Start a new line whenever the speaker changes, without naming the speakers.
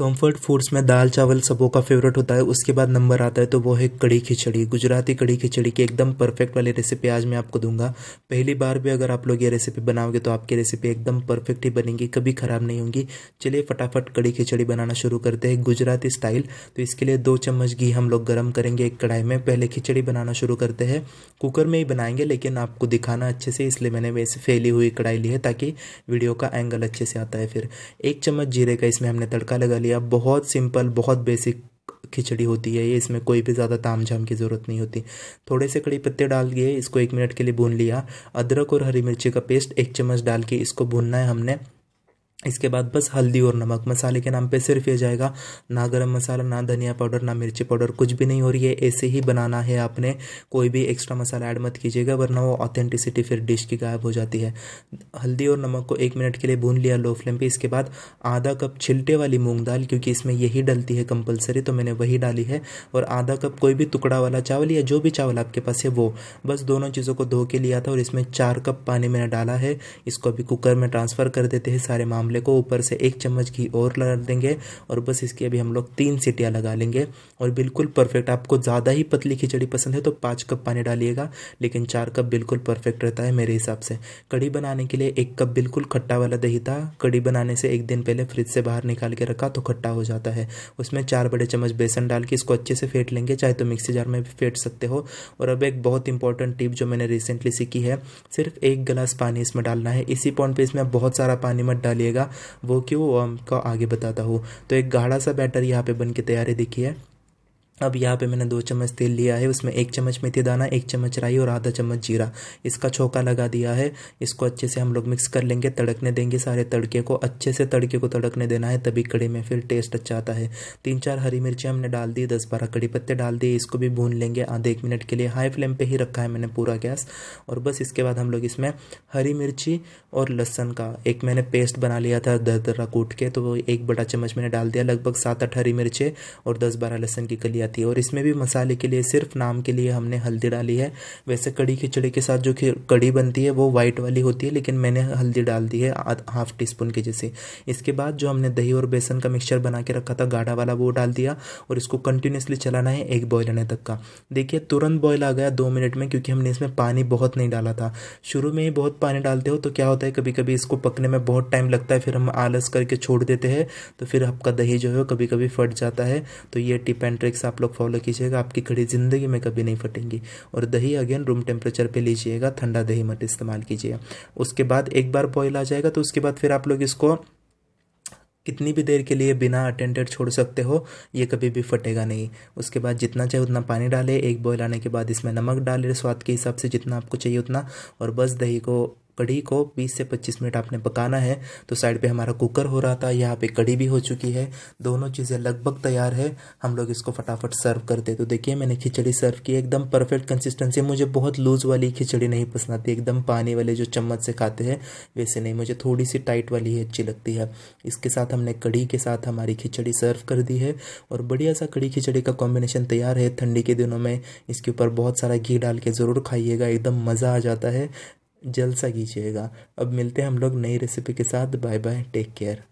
comfort foods में दाल चावल सबों का फेवरेट होता है उसके बाद नंबर आता है तो वो है कड़ी खिचड़ी गुजराती कड़ी खिचड़ी की एकदम परफेक्ट वाली रेसिपी आज मैं आपको दूंगा पहली बार भी अगर आप लोग ये रेसिपी बनाओगे तो आपकी रेसिपी एकदम परफेक्ट ही बनेगी कभी ख़राब नहीं होंगी चलिए फटाफट कड़ी खिचड़ी बनाना शुरू करते हैं गुजराती स्टाइल तो इसके लिए दो चम्मच घी हम लोग गर्म करेंगे एक कढ़ाई में पहले खिचड़ी बनाना शुरू करते हैं कुकर में ही बनाएंगे लेकिन आपको दिखाना अच्छे से इसलिए मैंने वैसे फैली हुई कढ़ाई ली है ताकि वीडियो का एंगल अच्छे से आता है फिर एक चम्मच जीरे का इसमें हमने तड़का लगा लिया दिया बहुत सिंपल बहुत बेसिक खिचड़ी होती है ये इसमें कोई भी ज़्यादा ताम झाम की ज़रूरत नहीं होती थोड़े से कड़ी पत्ते डाल दिए इसको एक मिनट के लिए भून लिया अदरक और हरी मिर्ची का पेस्ट एक चम्मच डाल के इसको भूनना है हमने इसके बाद बस हल्दी और नमक मसाले के नाम पे सिर्फ ये जाएगा ना गरम मसाला ना धनिया पाउडर ना मिर्ची पाउडर कुछ भी नहीं हो रही है ऐसे ही बनाना है आपने कोई भी एक्स्ट्रा मसाला ऐड मत कीजिएगा वरना वो ऑथेंटिसिटी फिर डिश की गायब हो जाती है हल्दी और नमक को एक मिनट के लिए भून लिया लो फ्लेम पे इसके बाद आधा कप छिलटे वाली मूंग दाल क्योंकि इसमें यही डलती है कंपलसरी तो मैंने वही डाली है और आधा कप कोई भी टुकड़ा वाला चावल या जो भी चावल आपके पास है वो बस दोनों चीज़ों को धो के लिया था और इसमें चार कप पानी मैंने डाला है इसको अभी कुकर में ट्रांसफ़र कर देते हैं सारे मामले आमले को ऊपर से एक चम्मच घी और लगा देंगे और बस इसकी अभी हम लोग तीन सीटियाँ लगा लेंगे और बिल्कुल परफेक्ट आपको ज़्यादा ही पतली खिचड़ी पसंद है तो पाँच कप पानी डालिएगा लेकिन चार कप बिल्कुल परफेक्ट रहता है मेरे हिसाब से कड़ी बनाने के लिए एक कप बिल्कुल खट्टा वाला दही था कड़ी बनाने से एक दिन पहले फ्रिज से बाहर निकाल के रखा तो खट्टा हो जाता है उसमें चार बड़े चम्मच बेसन डाल के इसको अच्छे से फेंट लेंगे चाहे तो मिक्सी जार में भी फेंट सकते हो और अब एक बहुत इंपॉर्टेंट टिप जो मैंने रिसेंटली सीखी है सिर्फ एक गिलास पानी इसमें डालना है इसी पॉइंट पे इसमें बहुत सारा पानी मत डालिएगा वो क्यों आपको आगे बताता हूँ तो एक गाढ़ा सा बैटर यहाँ पे बन के तैयार है देखिए अब यहाँ पे मैंने दो चम्मच तेल लिया है उसमें एक चम्मच मेथी दाना एक चम्मच राई और आधा चम्मच जीरा इसका छोका लगा दिया है इसको अच्छे से हम लोग मिक्स कर लेंगे तड़कने देंगे सारे तड़के को अच्छे से तड़के को तड़कने देना है तभी कड़ी में फिर टेस्ट अच्छा आता है तीन चार हरी मिर्ची हमने डाल दी दस बारह कड़ी पत्ते डाल दिए इसको भी भून लेंगे आधे एक मिनट के लिए हाई फ्लेम पर ही रखा है मैंने पूरा गैस और बस इसके बाद हम लोग इसमें हरी मिर्ची और लहसन का एक मैंने पेस्ट बना लिया था दर दर्रा कूट के तो एक बड़ा चम्मच मैंने डाल दिया लगभग सात आठ हरी मिर्चें और दस बारह लहसन की कलिया जाती है और इसमें भी मसाले के लिए सिर्फ नाम के लिए हमने हल्दी डाली है वैसे कड़ी खिचड़ी के साथ जो कड़ी बनती है वो व्हाइट वाली होती है लेकिन मैंने हल्दी डाल दी है हाफ टी स्पून के जैसे इसके बाद जो हमने दही और बेसन का मिक्सचर बना के रखा था गाढ़ा वाला वो डाल दिया और इसको कंटिन्यूसली चलाना है एक बॉयल आने तक का देखिए तुरंत बॉयल आ गया दो मिनट में क्योंकि हमने इसमें पानी बहुत नहीं डाला था शुरू में ही बहुत पानी डालते हो तो क्या होता है कभी कभी इसको पकने में बहुत टाइम लगता है फिर हम आलस करके छोड़ देते हैं तो फिर आपका दही जो है कभी कभी फट जाता है तो ये टिप एंड ट्रिक्स आप लोग फॉलो कीजिएगा आपकी घड़ी ज़िंदगी में कभी नहीं फटेंगी और दही अगेन रूम टेम्परेचर पे लीजिएगा ठंडा दही मत इस्तेमाल कीजिएगा उसके बाद एक बार बॉयल आ जाएगा तो उसके बाद फिर आप लोग इसको कितनी भी देर के लिए बिना अटेंडेड छोड़ सकते हो ये कभी भी फटेगा नहीं उसके बाद जितना चाहिए उतना पानी डालें एक बॉयल आने के बाद इसमें नमक डालें स्वाद के हिसाब से जितना आपको चाहिए उतना और बस दही को कढ़ी को 20 से 25 मिनट आपने पकाना है तो साइड पे हमारा कुकर हो रहा था यहाँ पे कढ़ी भी हो चुकी है दोनों चीज़ें लगभग तैयार है हम लोग इसको फटाफट सर्व करते तो देखिए मैंने खिचड़ी सर्व की एकदम परफेक्ट कंसिस्टेंसी मुझे बहुत लूज़ वाली खिचड़ी नहीं पसंद आती एकदम पानी वाले जो चम्मच से खाते हैं वैसे नहीं मुझे थोड़ी सी टाइट वाली ही अच्छी लगती है इसके साथ हमने कढ़ी के साथ हमारी खिचड़ी सर्व कर दी है और बढ़िया सा कढ़ी खिचड़ी का कॉम्बिनेशन तैयार है ठंडी के दिनों में इसके ऊपर बहुत सारा घी डाल के ज़रूर खाइएगा एकदम मज़ा आ जाता है जलसा कीजिएगा अब मिलते हैं हम लोग नई रेसिपी के साथ बाय बाय टेक केयर